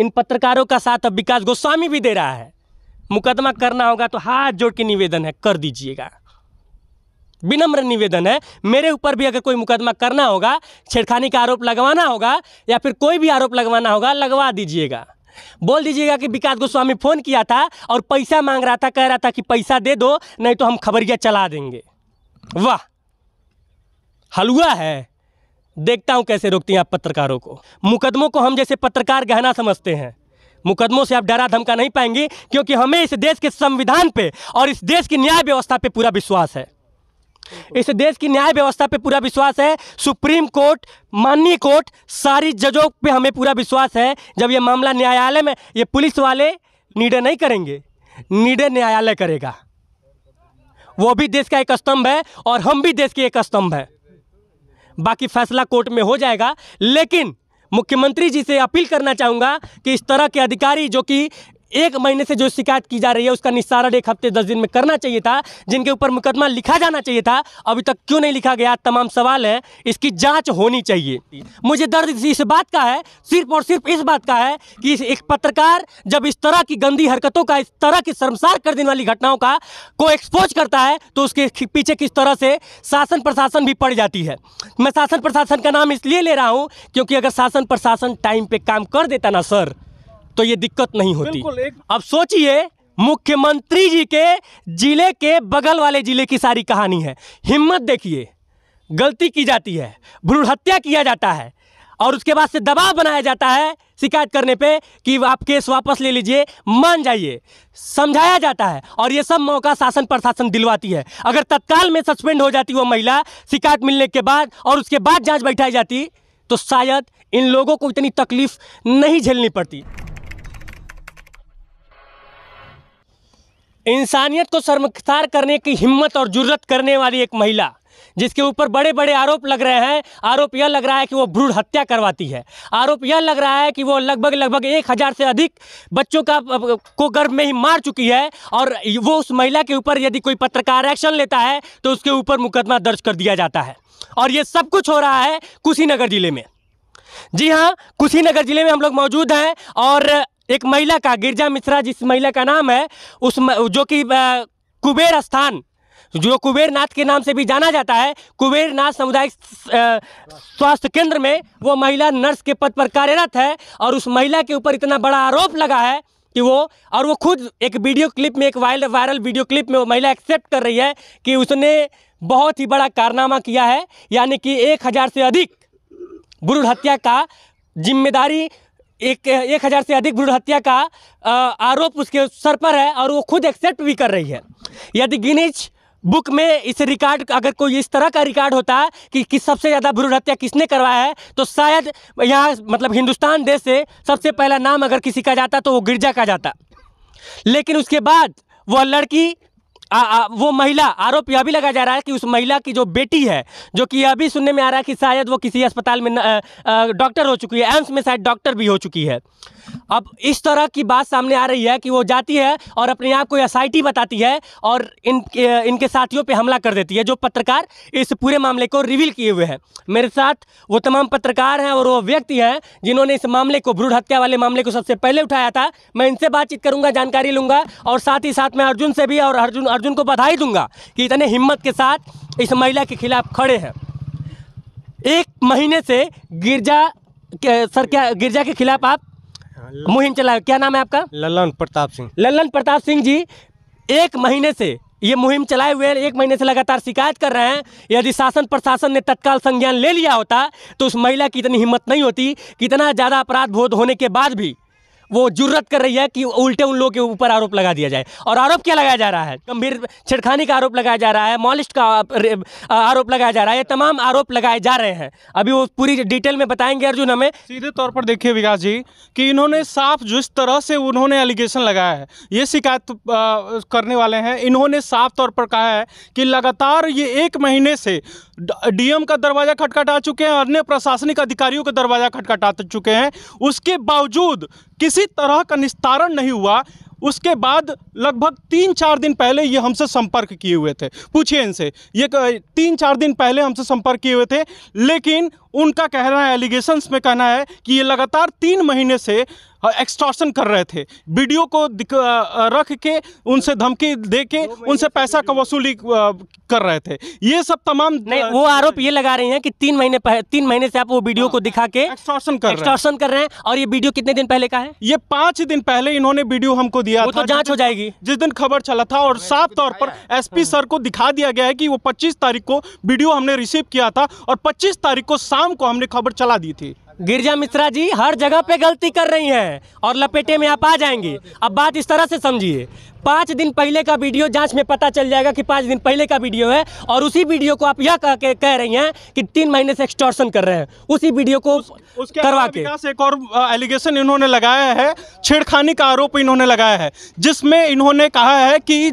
इन पत्रकारों का साथ अब विकास गोस्वामी भी दे रहा है मुकदमा करना होगा तो हाथ जोड़ के निवेदन है कर दीजिएगा विनम्र निवेदन है मेरे ऊपर भी अगर कोई मुकदमा करना होगा छेड़खानी का आरोप लगवाना होगा या फिर कोई भी आरोप लगवाना होगा लगवा दीजिएगा बोल दीजिएगा कि विकास गोस्वामी फ़ोन किया था और पैसा मांग रहा था कह रहा था कि पैसा दे दो नहीं तो हम खबरिया चला देंगे वाह हलुआ है देखता हूँ कैसे रोकती हैं आप पत्रकारों को मुकदमों को हम जैसे पत्रकार गहना समझते हैं मुकदमों से आप डरा धमका नहीं पाएंगे क्योंकि हमें इस देश के संविधान पे और इस देश की न्याय व्यवस्था पे पूरा विश्वास है इस देश की न्याय व्यवस्था पे पूरा विश्वास है सुप्रीम कोर्ट माननीय कोर्ट सारी जजों पे हमें पूरा विश्वास है जब ये मामला न्यायालय में ये पुलिस वाले निर्णय नहीं करेंगे निर्णय न्यायालय करेगा वो भी देश का एक स्तंभ है और हम भी देश के एक स्तंभ है बाकी फैसला कोर्ट में हो जाएगा लेकिन मुख्यमंत्री जी से अपील करना चाहूँगा कि इस तरह के अधिकारी जो कि एक महीने से जो शिकायत की जा रही है उसका निस्तारण एक हफ्ते दस दिन में करना चाहिए था जिनके ऊपर मुकदमा लिखा जाना चाहिए था अभी तक क्यों नहीं लिखा गया तमाम सवाल है इसकी जांच होनी चाहिए मुझे दर्द इस बात का है सिर्फ और सिर्फ इस बात का है कि एक पत्रकार जब इस तरह की गंदी हरकतों का इस तरह की शर्मसार कर देने वाली घटनाओं का को एक्सपोज करता है तो उसके पीछे किस तरह से शासन प्रशासन भी पड़ जाती है मैं शासन प्रशासन का नाम इसलिए ले रहा हूँ क्योंकि अगर शासन प्रशासन टाइम पे काम कर देता ना सर तो ये दिक्कत नहीं होती अब सोचिए मुख्यमंत्री जी के जिले के बगल वाले जिले की सारी कहानी है हिम्मत देखिए गलती की जाती है भ्रूण हत्या किया जाता है और उसके बाद से दबाव बनाया जाता है शिकायत करने पे कि आप केस वापस ले लीजिए मान जाइए समझाया जाता है और ये सब मौका शासन प्रशासन दिलवाती है अगर तत्काल में सस्पेंड हो जाती वो महिला शिकायत मिलने के बाद और उसके बाद जांच बैठाई जाती तो शायद इन लोगों को इतनी तकलीफ नहीं झेलनी पड़ती इंसानियत को शर्मसार करने की हिम्मत और जुर्रत करने वाली एक महिला जिसके ऊपर बड़े बड़े आरोप लग रहे हैं आरोप यह लग रहा है कि वो भ्रूण हत्या करवाती है आरोप यह लग रहा है कि वो लगभग लगभग एक हज़ार से अधिक बच्चों का को गर्भ में ही मार चुकी है और वो उस महिला के ऊपर यदि कोई पत्रकार एक्शन लेता है तो उसके ऊपर मुकदमा दर्ज कर दिया जाता है और ये सब कुछ हो रहा है कुशीनगर ज़िले में जी हाँ कुशीनगर ज़िले में हम लोग मौजूद हैं और एक महिला का गिरजा मिश्रा जिस महिला का नाम है उस जो कि कुबेर स्थान जो कुबेर नाथ के नाम से भी जाना जाता है कुबेर नाथ सामुदायिक स्वास्थ्य केंद्र में वो महिला नर्स के पद पर कार्यरत है और उस महिला के ऊपर इतना बड़ा आरोप लगा है कि वो और वो खुद एक वीडियो क्लिप में एक वायरल वायरल वीडियो क्लिप में वो महिला एक्सेप्ट कर रही है कि उसने बहुत ही बड़ा कारनामा किया है यानी कि एक हज़ार से अधिक बुरुड हत्या का जिम्मेदारी एक एक हज़ार से अधिक भ्रूण हत्या का आरोप उसके सर पर है और वो खुद एक्सेप्ट भी कर रही है यदि गिनीज बुक में इस रिकॉर्ड अगर कोई इस तरह का रिकॉर्ड होता है कि, कि सबसे ज़्यादा भ्रूण हत्या किसने करवाया है तो शायद यहाँ मतलब हिंदुस्तान देश से सबसे पहला नाम अगर किसी का जाता तो वो गिरजा का जाता लेकिन उसके बाद वह लड़की आ, आ, वो महिला आरोप यह भी लगा जा रहा है कि उस महिला की जो बेटी है जो कि यह भी सुनने में आ रहा है कि शायद वो किसी अस्पताल में डॉक्टर हो चुकी है एम्स में शायद डॉक्टर भी हो चुकी है अब इस तरह की बात सामने आ रही है कि वो जाती है और अपने आप को एस बताती है और इन इनके साथियों पे हमला कर देती है जो पत्रकार इस पूरे मामले को रिवील किए हुए हैं मेरे साथ वो तमाम पत्रकार हैं और वो व्यक्ति हैं जिन्होंने इस मामले को भ्रूण हत्या वाले मामले को सबसे पहले उठाया था मैं इनसे बातचीत करूंगा जानकारी लूंगा और साथ ही साथ मैं अर्जुन से भी और अर्जुन अर्जुन को बधाई दूंगा कि इतने हिम्मत के साथ इस महिला के खिलाफ खड़े हैं एक महीने से गिरजा सर क्या गिरजा के खिलाफ आप मुहिम चला क्या नाम है आपका ललन प्रताप सिंह ललन प्रताप सिंह जी एक महीने से ये मुहिम चलाए हुए एक महीने से लगातार शिकायत कर रहे हैं यदि शासन प्रशासन ने तत्काल संज्ञान ले लिया होता तो उस महिला की इतनी हिम्मत नहीं होती कितना ज़्यादा अपराध बोध होने के बाद भी वो जुर्रत कर रही है कि उल्टे उन लोगों के ऊपर आरोप लगा दिया जाए और आरोप क्या लगाया जा रहा है गंभीर छेड़खानी का आरोप लगाया जा रहा है मॉलिस्ट का आरोप लगाया जा रहा है ये तमाम आरोप लगाए जा रहे हैं अभी वो पूरी डिटेल में बताएंगे अर्जुन हमें सीधे तौर पर देखिए विकास जी कि इन्होंने साफ जिस तरह से उन्होंने एलिगेशन लगाया है ये शिकायत करने वाले हैं इन्होंने साफ तौर पर कहा है कि लगातार ये एक महीने से डीएम का दरवाज़ा खटखटा चुके हैं अन्य प्रशासनिक अधिकारियों का दरवाज़ा खटखटा चुके हैं उसके बावजूद किसी तरह का निस्तारण नहीं हुआ उसके बाद लगभग तीन चार दिन पहले ये हमसे संपर्क किए हुए थे पूछिए इनसे ये तीन चार दिन पहले हमसे संपर्क किए हुए थे लेकिन उनका कहना है एलिगेशंस में कहना है कि ये लगातार तीन महीने से एक्सटॉर्शन हाँ, कर रहे थे वीडियो को रख के उनसे धमकी दे के उनसे पैसा का वसूली कर रहे थे ये सब तमाम नहीं वो आरोप ये लगा रहे हैं कि तीन महीने तीन महीने से आप वो वीडियो हाँ, को दिखा के एक्सटॉर्शन कर एक्सटॉर्शन कर रहे हैं और ये वीडियो कितने दिन पहले का है ये पांच दिन पहले इन्होंने वीडियो हमको दिया वो तो जाँच हो जाएगी जिस दिन खबर चला था और साफ तौर पर एस हाँ। सर को दिखा दिया गया है कि वो पच्चीस तारीख को वीडियो हमने रिसीव किया था और पच्चीस तारीख को शाम को हमने खबर चला दी थी गिरजा मिश्रा जी हर जगह पे गलती कर रही हैं और लपेटे में आप आ जाएंगी अब बात इस तरह से समझिए पाँच दिन पहले का वीडियो जांच में पता चल जाएगा कि पाँच दिन पहले का वीडियो है और उसी वीडियो को आप यह कह के कह रही हैं कि तीन महीने से एक्सटॉर्शन कर रहे हैं उसी वीडियो को उस, उसके करवा के एक और एलिगेशन इन्होंने लगाया है छेड़खानी का आरोप इन्होंने लगाया है जिसमें इन्होंने कहा है कि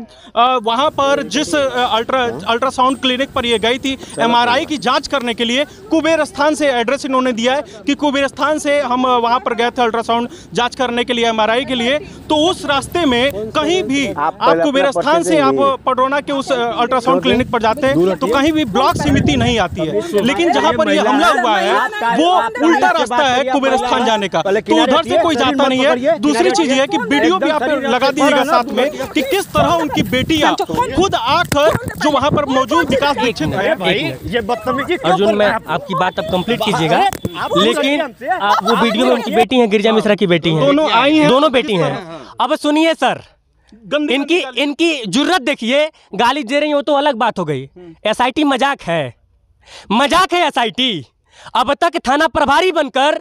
वहाँ पर जिस अल्ट्रा अल्ट्रासाउंड क्लिनिक पर ये गई थी एम की जाँच करने के लिए कुबेर स्थान से एड्रेस इन्होंने दिया है कि जी स्थान से हम वहाँ पर गए थे अल्ट्रासाउंड जांच करने के लिए एमआरआई के लिए तो उस रास्ते में कहीं भी आप, कुबेर स्थान से आप पडोना के उस अल्ट्रासाउंड क्लिनिक पर जाते हैं तो कहीं भी ब्लॉक समिति नहीं आती है लेकिन जहाँ पर ये हमला हुआ है वो उल्टा रास्ता है कुबेर स्थान जाने का तो उधर से कोई जाता नहीं है दूसरी चीज ये की वीडियो भी आप लगा दीजिएगा साथ में की किस तरह उनकी बेटियां खुद आकर जो वहाँ पर मौजूद विकास दीक्षित है अर्जुन मैं आपकी बात अब कम्प्लीट कीजिएगा लेकिन लेकिन हाँ। वो वीडियो में उनकी बेटी है गिरिजा हाँ। मिश्रा की बेटी है दोनों आई है दोनों बेटी है हाँ। अब सुनिए सर इनकी इनकी जरूरत देखिए गाली दे रही हो तो अलग बात हो गई एस हम्म। मजाक है मजाक है एस अब तक थाना प्रभारी बनकर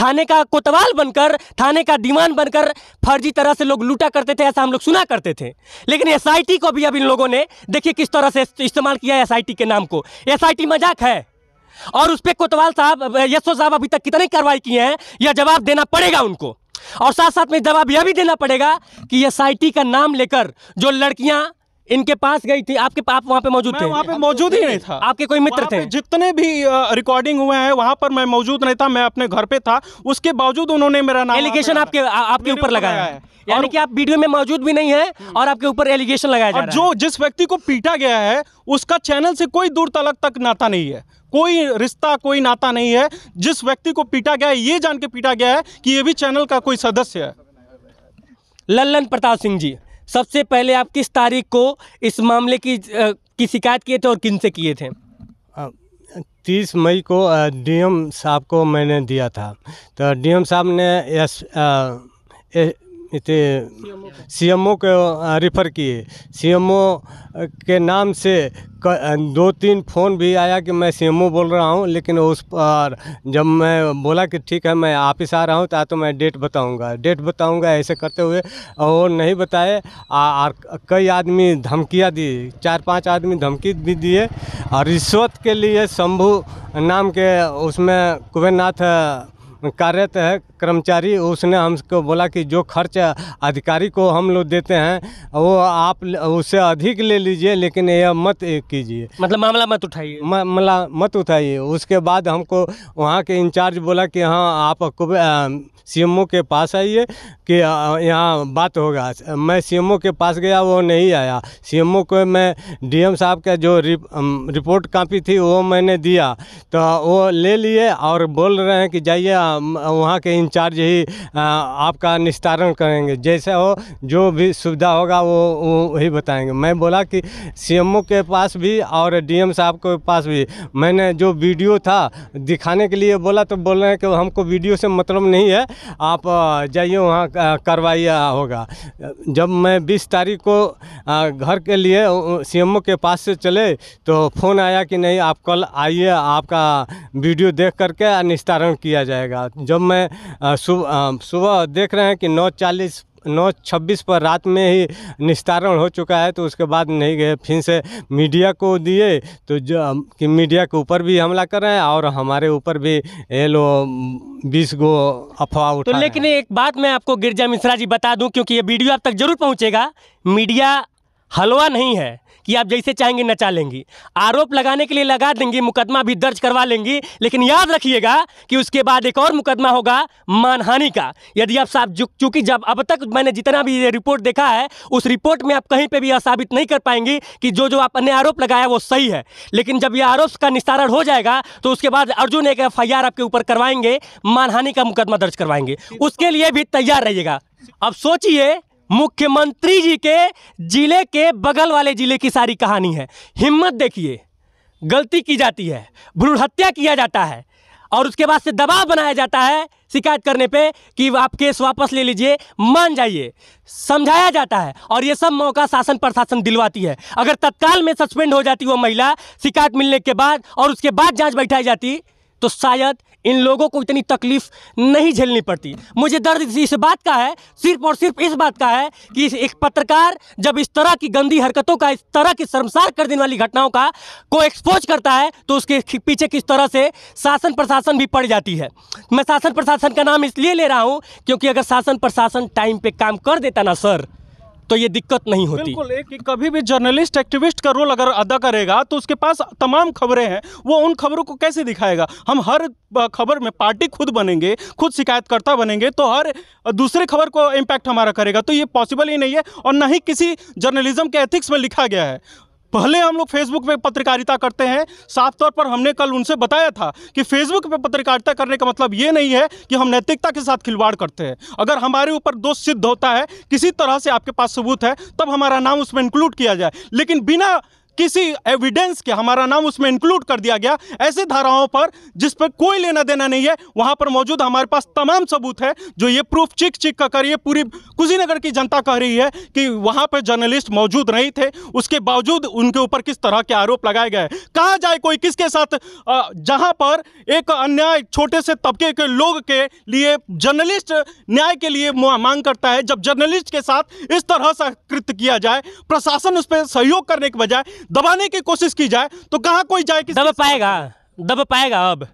थाने का कोतवाल बनकर थाने का दीवान बनकर फर्जी तरह से लोग लूटा करते थे ऐसा हम लोग सुना करते थे लेकिन एसआईटी को भी अब इन लोगों ने देखिए किस तरह से इस्तेमाल किया एसआईटी के नाम को एसआईटी मजाक है और उस पर कोतवाल साहब यशो साहब अभी तक कितनी कार्रवाई किए हैं यह जवाब देना पड़ेगा उनको और साथ साथ में जवाब यह भी देना पड़ेगा कि एस का नाम लेकर जो लड़कियां इनके पास गई थी आपके आप वहाँ पे मौजूद थे वहाँ पे मौजूद ही नहीं था आपके कोई मित्र थे जितने भी रिकॉर्डिंग हुए हैं वहाँ पर मैं मौजूद नहीं था मैं अपने घर पे था उसके बावजूद उन्होंने मेरा नाम एलिगेशन आपके आपके ऊपर लगाया है यानी कि आप वीडियो में मौजूद भी नहीं है हम्म। और आपके ऊपर एलिगेशन लगाया जा रहा है जो जिस व्यक्ति को पीटा गया है उसका चैनल से कोई दूर तलक तक नाता नहीं है कोई रिश्ता कोई नाता नहीं है जिस व्यक्ति को पीटा गया है ये जान के पीटा गया है कि ये भी चैनल का कोई सदस्य है लल्लन प्रताप सिंह जी सबसे पहले आप किस तारीख को इस मामले की आ, की शिकायत किए थे और किन से किए थे तीस मई को डीएम साहब को मैंने दिया था तो डीएम साहब ने एस एम सीएमओ को रिफ़र किए सीएमओ के नाम से दो तीन फ़ोन भी आया कि मैं सीएमओ बोल रहा हूँ लेकिन उस पर जब मैं बोला कि ठीक है मैं ऑफिस आ रहा हूँ तो मैं डेट बताऊँगा डेट बताऊँगा ऐसे करते हुए और नहीं बताए और कई आदमी धमकियाँ दी चार पांच आदमी धमकी भी दिए और रिश्वत के लिए शंभू नाम के उसमें कुबेरनाथ कार्यरत है कर्मचारी उसने हमको बोला कि जो खर्च अधिकारी को हम लोग देते हैं वो आप उससे अधिक ले लीजिए लेकिन यह मत कीजिए मतलब मामला मत उठाइए मामला मत उठाइए उसके बाद हमको वहाँ के इंचार्ज बोला कि हाँ आप सी एम के पास आइए कि यहाँ बात होगा मैं सी एम के पास गया वो नहीं आया सी एम को मैं डी एम साहब का जो रिप, रिपोर्ट कापी थी वो मैंने दिया तो वो ले लिए और बोल रहे हैं कि जाइए वहाँ के इंचार्ज ही आपका निस्तारण करेंगे जैसे हो जो भी सुविधा होगा वो वही बताएंगे मैं बोला कि सीएमओ के पास भी और डीएम साहब के पास भी मैंने जो वीडियो था दिखाने के लिए बोला तो बोल रहे हैं कि हमको वीडियो से मतलब नहीं है आप जाइए वहाँ करवाइए होगा जब मैं बीस तारीख को घर के लिए सी के पास से चले तो फ़ोन आया कि नहीं आप कल आइए आपका वीडियो देख करके निस्तारण किया जाएगा जब मैं सुबह देख रहे हैं कि नौ चालीस नौ छब्बीस पर रात में ही निस्तारण हो चुका है तो उसके बाद नहीं गए फिर से मीडिया को दिए तो जो कि मीडिया के ऊपर भी हमला कर रहे हैं और हमारे ऊपर भी ये लो बीस गो अफवाह तो उठा तो लेकिन एक बात मैं आपको गिरजा मिश्रा जी बता दूं क्योंकि ये वीडियो आप तक जरूर पहुंचेगा मीडिया हलवा नहीं है कि आप जैसे चाहेंगे नचा लेंगी आरोप लगाने के लिए लगा देंगी मुकदमा भी दर्ज करवा लेंगी लेकिन याद रखिएगा कि उसके बाद एक और मुकदमा होगा मानहानि का यदि आप साफ चूंकि जब अब तक मैंने जितना भी ये रिपोर्ट देखा है उस रिपोर्ट में आप कहीं पर भी यह साबित नहीं कर पाएंगी कि जो जो आपने आरोप लगाया वो सही है लेकिन जब यह आरोप का निस्तारण हो जाएगा तो उसके बाद अर्जुन एक एफ आपके ऊपर करवाएंगे मानहानि का मुकदमा दर्ज करवाएंगे उसके लिए भी तैयार रहिएगा अब सोचिए मुख्यमंत्री जी के जिले के बगल वाले जिले की सारी कहानी है हिम्मत देखिए गलती की जाती है भ्रूण हत्या किया जाता है और उसके बाद से दबाव बनाया जाता है शिकायत करने पे कि आप केस वापस ले लीजिए मान जाइए समझाया जाता है और ये सब मौका शासन प्रशासन दिलवाती है अगर तत्काल में सस्पेंड हो जाती वो महिला शिकायत मिलने के बाद और उसके बाद जांच बैठाई जाती तो शायद इन लोगों को इतनी तकलीफ़ नहीं झेलनी पड़ती मुझे दर्द इस बात का है सिर्फ और सिर्फ इस बात का है कि एक पत्रकार जब इस तरह की गंदी हरकतों का इस तरह की शर्मसार कर देने वाली घटनाओं का को एक्सपोज करता है तो उसके पीछे किस तरह से शासन प्रशासन भी पड़ जाती है मैं शासन प्रशासन का नाम इसलिए ले रहा हूँ क्योंकि अगर शासन प्रशासन टाइम पर काम कर देता ना सर तो ये दिक्कत नहीं होती बिल्कुल एक कभी भी जर्नलिस्ट एक्टिविस्ट का रोल अगर अदा करेगा तो उसके पास तमाम खबरें हैं वो उन खबरों को कैसे दिखाएगा हम हर खबर में पार्टी खुद बनेंगे खुद शिकायतकर्ता बनेंगे तो हर दूसरे खबर को इम्पैक्ट हमारा करेगा तो ये पॉसिबल ही नहीं है और ना ही किसी जर्नलिज्म के एथिक्स में लिखा गया है पहले हम लोग फेसबुक पे पत्रकारिता करते हैं साफ तौर पर हमने कल उनसे बताया था कि फेसबुक पे पत्रकारिता करने का मतलब ये नहीं है कि हम नैतिकता के साथ खिलवाड़ करते हैं अगर हमारे ऊपर दोष सिद्ध होता है किसी तरह से आपके पास सबूत है तब हमारा नाम उसमें इंक्लूड किया जाए लेकिन बिना किसी एविडेंस के हमारा नाम उसमें इंक्लूड कर दिया गया ऐसे धाराओं पर जिस पर कोई लेना देना नहीं है वहाँ पर मौजूद हमारे पास तमाम सबूत है जो ये प्रूफ चिक चिक का कर ये पूरी कुशीनगर की जनता कह रही है कि वहाँ पर जर्नलिस्ट मौजूद नहीं थे उसके बावजूद उनके ऊपर किस तरह के आरोप लगाए गए कहा जाए कोई किसके साथ जहाँ पर एक अन्याय छोटे से तबके के लोग के लिए जर्नलिस्ट न्याय के लिए मांग करता है जब जर्नलिस्ट के साथ इस तरह से कृत्य किया जाए प्रशासन उस पर सहयोग करने के बजाय दबाने की कोशिश की जाए तो कहाँ कोई जाए दब पाएगा दब पाएगा अब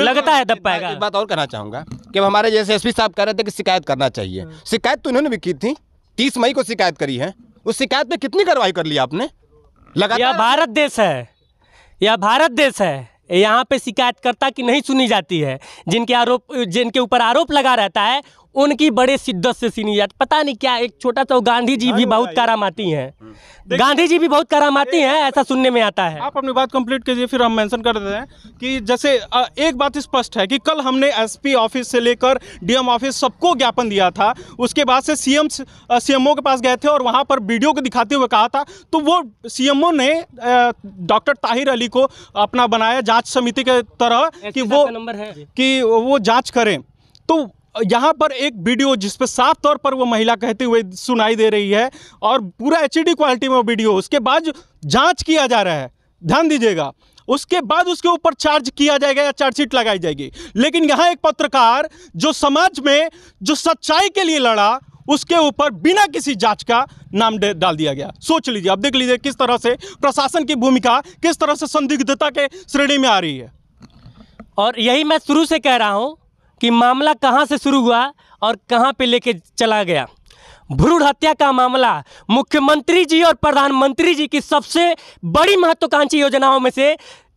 लगता है दब पाएगा एक बात और कहना चाहूंगा कि हमारे जैसे एसपी साहब कह रहे थे कि शिकायत करना चाहिए हाँ। शिकायत तो इन्होंने भी की थी तीस मई को शिकायत करी है उस शिकायत में कितनी कार्रवाई कर ली आपने लगा यह भारत देश है यह भारत देश है यहाँ पे शिकायतकर्ता की नहीं सुनी जाती है जिनके आरोप जिनके ऊपर आरोप लगा रहता है उनकी बड़े शिद्दत से सीनी जाती पता नहीं क्या एक छोटा सा गांधी जी हम्म। भी बहुत करामाती हैं गांधी जी भी बहुत करामाती हैं ऐसा सुनने में आता है आप अपनी बात कंप्लीट कीजिए फिर हम मेंशन कर देते हैं कि जैसे एक बात स्पष्ट है कि कल हमने एसपी ऑफिस से लेकर डीएम ऑफिस सबको ज्ञापन दिया था उसके बाद से सीएम सीएमओ के पास गए थे और वहाँ पर वीडियो को दिखाते हुए कहा था तो वो सीएमओ ने डॉक्टर ताहिर अली को अपना बनाया जांच समिति के तरह कि वो नंबर है कि वो जांच करें तो यहाँ पर एक वीडियो जिस पर साफ तौर पर वो महिला कहते हुए सुनाई दे रही है और पूरा एच क्वालिटी में वो वीडियो उसके बाद जांच किया जा रहा है ध्यान दीजिएगा उसके बाद उसके ऊपर चार्ज किया जाएगा या चार्जशीट लगाई जाएगी लेकिन यहाँ एक पत्रकार जो समाज में जो सच्चाई के लिए लड़ा उसके ऊपर बिना किसी जांच का नाम डाल दिया गया सोच लीजिए अब देख लीजिए किस तरह से प्रशासन की भूमिका किस तरह से संदिग्धता के श्रेणी में आ रही है और यही मैं शुरू से कह रहा हूँ कि मामला कहाँ से शुरू हुआ और कहाँ पे लेके चला गया भ्रूण हत्या का मामला मुख्यमंत्री जी और प्रधानमंत्री जी की सबसे बड़ी महत्वाकांक्षी योजनाओं में से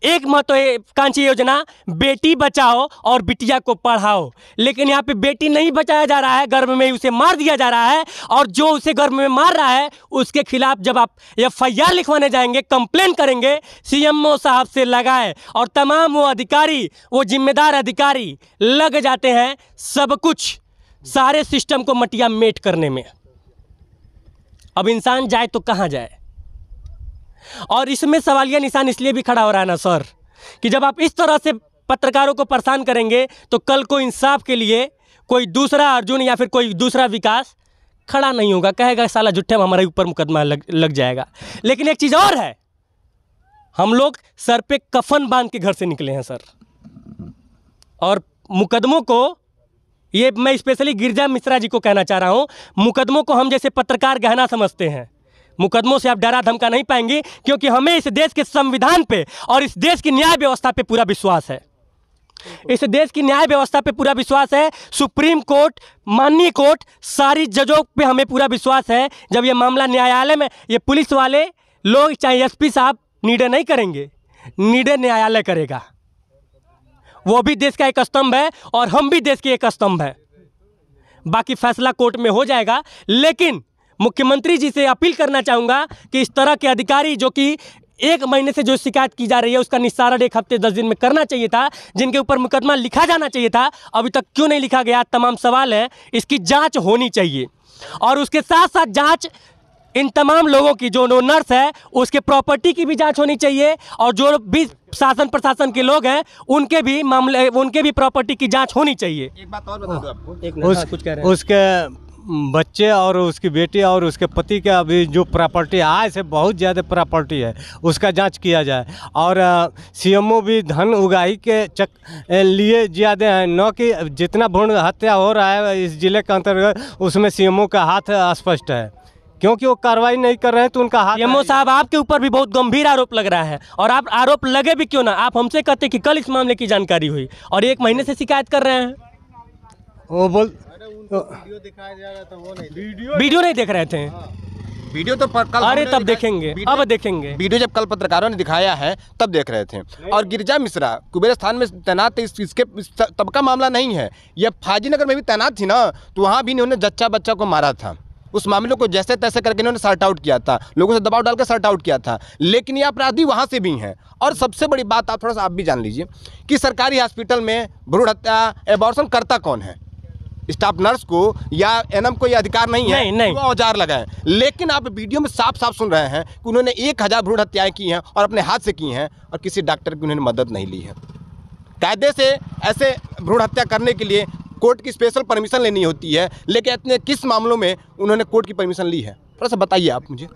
एक महत्वाकांक्षी योजना बेटी बचाओ और बिटिया को पढ़ाओ लेकिन यहाँ पे बेटी नहीं बचाया जा रहा है गर्भ में ही उसे मार दिया जा रहा है और जो उसे गर्भ में मार रहा है उसके खिलाफ जब आप एफ आई आर लिखवाने जाएंगे कंप्लेन करेंगे सी एम ओ साहब से लगाए और तमाम वो अधिकारी वो जिम्मेदार अधिकारी लग जाते हैं सब कुछ सारे सिस्टम को मटिया मेट करने में अब इंसान जाए तो कहाँ जाए और इसमें सवालिया निशान इसलिए भी खड़ा हो रहा है ना सर कि जब आप इस तरह से पत्रकारों को परेशान करेंगे तो कल को इंसाफ के लिए कोई दूसरा अर्जुन या फिर कोई दूसरा विकास खड़ा नहीं होगा कहेगा साला जुट्ठे में हमारे ऊपर मुकदमा लग लग जाएगा लेकिन एक चीज़ और है हम लोग सर पे कफन बांध के घर से निकले हैं सर और मुकदमों को ये मैं स्पेशली गिरजा मिश्रा जी को कहना चाह रहा हूँ मुकदमों को हम जैसे पत्रकार गहना समझते हैं मुकदमों से आप डरा धमका नहीं पाएंगे क्योंकि हमें इस देश के संविधान पे और इस देश की न्याय व्यवस्था पे पूरा विश्वास है इस देश की न्याय व्यवस्था पे पूरा विश्वास है सुप्रीम कोर्ट माननीय कोर्ट सारी जजों पे हमें पूरा विश्वास है जब ये मामला न्यायालय में ये पुलिस वाले लोग चाहे एस साहब निर्णय नहीं करेंगे निर्णय न्यायालय करेगा वो भी देश का एक स्तंभ है और हम भी देश के एक स्तंभ है बाकी फैसला कोर्ट में हो जाएगा लेकिन मुख्यमंत्री जी से अपील करना चाहूँगा कि इस तरह के अधिकारी जो कि एक महीने से जो शिकायत की जा रही है उसका निस्तारण एक हफ्ते दस दिन में करना चाहिए था जिनके ऊपर मुकदमा लिखा जाना चाहिए था अभी तक क्यों नहीं लिखा गया तमाम सवाल है इसकी जाँच होनी चाहिए और उसके साथ साथ जाँच इन तमाम लोगों की जो नर्स है उसके प्रॉपर्टी की भी जांच होनी चाहिए और जो भी शासन प्रशासन के लोग हैं उनके भी मामले उनके भी प्रॉपर्टी की जांच होनी चाहिए एक बात और बता दो आपको एक उस, कुछ कह रहे हैं उसके बच्चे और उसकी बेटी और उसके पति का अभी जो प्रॉपर्टी आए से बहुत ज़्यादा प्रॉपर्टी है उसका जांच किया जाए और सीएमओ भी धन उगाही के चक लिए ज़्यादा हैं न कि जितना भ्रूण हत्या हो रहा है इस ज़िले के अंतर्गत उसमें सीएमओ का हाथ स्पष्ट है क्योंकि वो कार्रवाई नहीं कर रहे हैं तो उनका हाथ एमओ साहब आपके ऊपर भी बहुत गंभीर आरोप लग रहा है और आप आरोप लगे भी क्यों ना आप हमसे कहते कि कल इस मामले की जानकारी हुई और एक महीने से शिकायत कर रहे हैं वो बोल हाँ। वीडियो नहीं देख रहे थे हाँ। वीडियो तो पर कल अरे तब देखेंगे अब देखेंगे वीडियो जब कल पत्रकारों ने दिखाया है तब देख रहे थे और गिरजा मिश्रा कुबेर स्थान में तैनात इस, इसके इस तब का मामला नहीं है यह फाजीनगर में भी तैनात थी ना तो वहाँ भी इन्होंने जच्चा बच्चा को मारा था उस मामले को जैसे तैसे करके इन्होंने सर्ट आउट किया था लोगों से दबाव डालकर सर्ट आउट किया था लेकिन ये अपराधी वहाँ से भी हैं और सबसे बड़ी बात आप थोड़ा सा आप भी जान लीजिए कि सरकारी हॉस्पिटल में भ्रूण हत्या एबॉर्सन करता कौन है स्टाफ नर्स को या एनएम को ये अधिकार नहीं है नहीं, नहीं। वो औजार लगाए लेकिन आप वीडियो में साफ साफ सुन रहे हैं कि उन्होंने एक हज़ार भ्रूण हत्याएं की हैं और अपने हाथ से की हैं और किसी डॉक्टर की उन्होंने मदद नहीं ली है कायदे से ऐसे भ्रूण हत्या करने के लिए कोर्ट की स्पेशल परमिशन लेनी होती है लेकिन इतने किस मामलों में उन्होंने कोर्ट की परमिशन ली है थोड़ा सा बताइए आप मुझे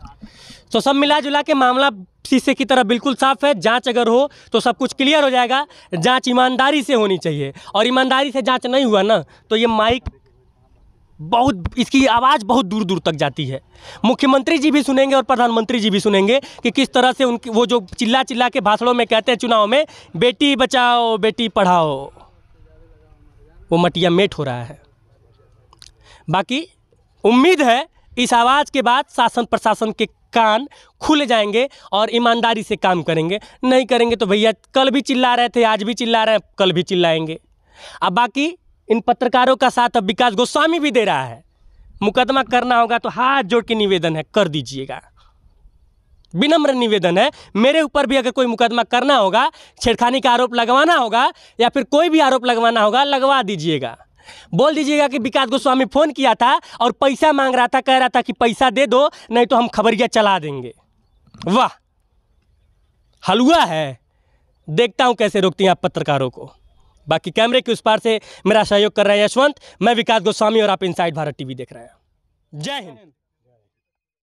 तो सब मिला जुला के मामला शीशे की तरह बिल्कुल साफ है जांच अगर हो तो सब कुछ क्लियर हो जाएगा जांच ईमानदारी से होनी चाहिए और ईमानदारी से जांच नहीं हुआ ना तो ये माइक बहुत इसकी आवाज़ बहुत दूर दूर तक जाती है मुख्यमंत्री जी भी सुनेंगे और प्रधानमंत्री जी भी सुनेंगे कि किस तरह से उनकी वो जो चिल्ला चिल्ला के भाषणों में कहते हैं चुनाव में बेटी बचाओ बेटी पढ़ाओ वो मटिया मेट हो रहा है बाकी उम्मीद है इस आवाज़ के बाद शासन प्रशासन के कान खुल जाएंगे और ईमानदारी से काम करेंगे नहीं करेंगे तो भैया कल भी चिल्ला रहे थे आज भी चिल्ला रहे हैं कल भी चिल्लाएंगे अब बाकी इन पत्रकारों का साथ अब विकास गोस्वामी भी दे रहा है मुकदमा करना होगा तो हाथ जोड़ के निवेदन है कर दीजिएगा विनम्र निवेदन है मेरे ऊपर भी अगर कोई मुकदमा करना होगा छेड़खानी का आरोप लगवाना होगा या फिर कोई भी आरोप लगवाना होगा लगवा दीजिएगा बोल दीजिएगा कि विकास गोस्वामी फ़ोन किया था और पैसा मांग रहा था कह रहा था कि पैसा दे दो नहीं तो हम खबरिया चला देंगे वाह हलुआ है देखता हूँ कैसे रोकती हैं आप पत्रकारों को बाकी कैमरे के उस पार से मेरा सहयोग कर रहे हैं यशवंत मैं विकास गोस्वामी और आप इनसाइड भारत टीवी देख रहे हैं जय हिंद